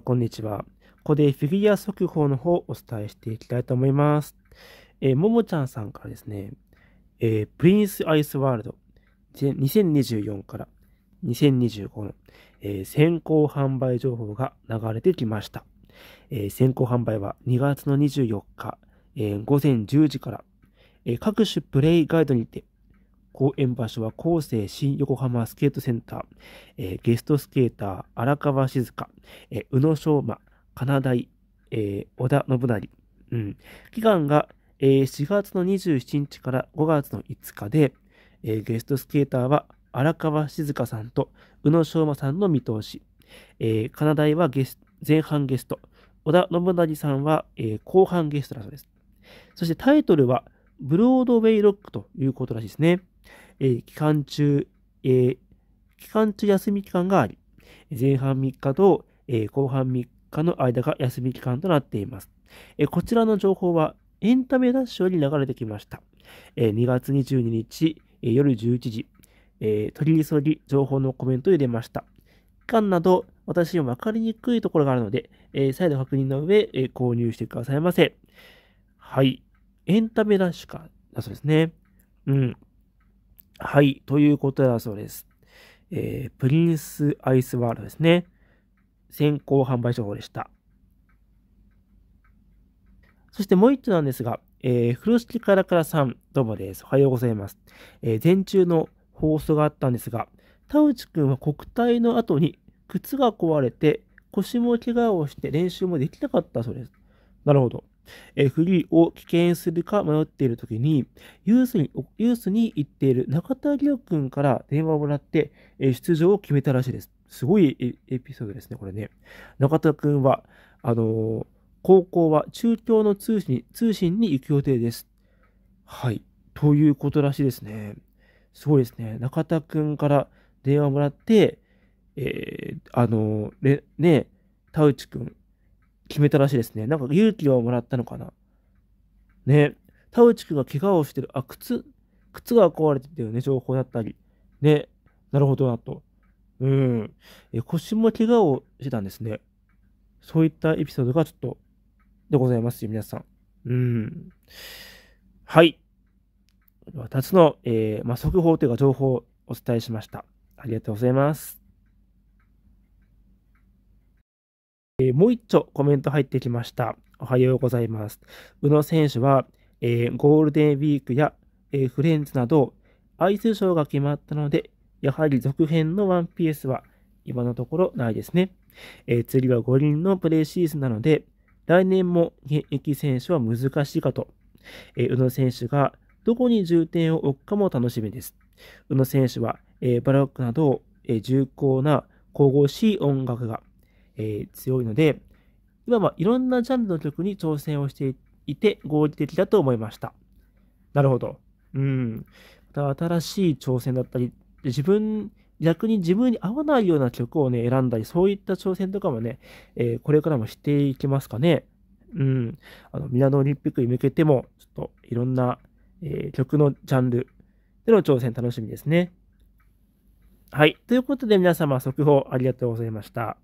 こんにちは。ここでフィギュア速報の方をお伝えしていきたいと思います。えー、ももちゃんさんからですね、えー、プリンスアイスワールド2024から2025の、えー、先行販売情報が流れてきました。えー、先行販売は2月の24日、えー、午前10時から、え各種プレイガイドにて、公演場所は厚生新横浜スケートセンター、えー、ゲストスケーター荒川静香、えー、宇野昌磨、金大、えー、織田信成、うん、期間が、えー、4月の27日から5月の5日で、えー、ゲストスケーターは荒川静香さんと宇野昌磨さんの見通し、えー、金大はゲス前半ゲスト、織田信成さんは、えー、後半ゲストだそうです。そしてタイトルはブロードウェイロックということらしいですね。えー、期間中、えー、期間中休み期間があり、前半3日と、えー、後半3日の間が休み期間となっています。えー、こちらの情報はエンタメダッシュより流れてきました。えー、2月22日、えー、夜11時、えー、取り急ぎ情報のコメントを入れました。期間など、私にも分かりにくいところがあるので、えー、再度確認の上、えー、購入してくださいませ。はい。エンタメラッシュか。そうですね。うん。はい、ということだそうです。えー、プリンスアイスワールドですね。先行販売情報でした。そしてもう一つなんですが、えー、風呂敷からからさん、どうもです。おはようございます。えー、前中の放送があったんですが、田内くんは国体の後に靴が壊れて、腰も怪我をして練習もできなかったそうです。なるほど。えフリーを棄権するか迷っている時に、ユースに、ユースに行っている中田亮君から電話をもらって、え出場を決めたらしいです。すごいエピソードですね、これね。中田君は、あのー、高校は中京の通信通信に行く予定です。はい。ということらしいですね。すごいですね。中田君から電話もらって、えー、あのー、ね、田内君決めたらしいですね。なんか勇気をもらったのかな。ね。田内くんが怪我をしてる、あ、靴、靴が壊れてるよね、情報だったり。ね。なるほどなと。うん。え、腰も怪我をしてたんですね。そういったエピソードがちょっと、でございますよ、皆さん。うん。はい。2つの、えー、まあ、速報というか情報をお伝えしました。ありがとうございます。えー、もう一丁コメント入ってきました。おはようございます。宇野選手は、えー、ゴールデンウィークや、えー、フレンズなど、アイスショーが決まったので、やはり続編のワンピースは今のところないですね。えー、次は五輪のプレシーズンなので、来年も現役選手は難しいかと。え宇野選手がどこに重点を置くかも楽しみです。宇野選手は、えバロックなど、え重厚な神々しい音楽がえー、強いので、今はいろんなジャンルの曲に挑戦をしていて合理的だと思いました。なるほど。うん。また新しい挑戦だったり、自分、逆に自分に合わないような曲をね、選んだり、そういった挑戦とかもね、えー、これからもしていきますかね。うん。あの、ミラノオリンピックに向けても、ちょっといろんな、えー、曲のジャンルでの挑戦楽しみですね。はい。ということで皆様、速報ありがとうございました。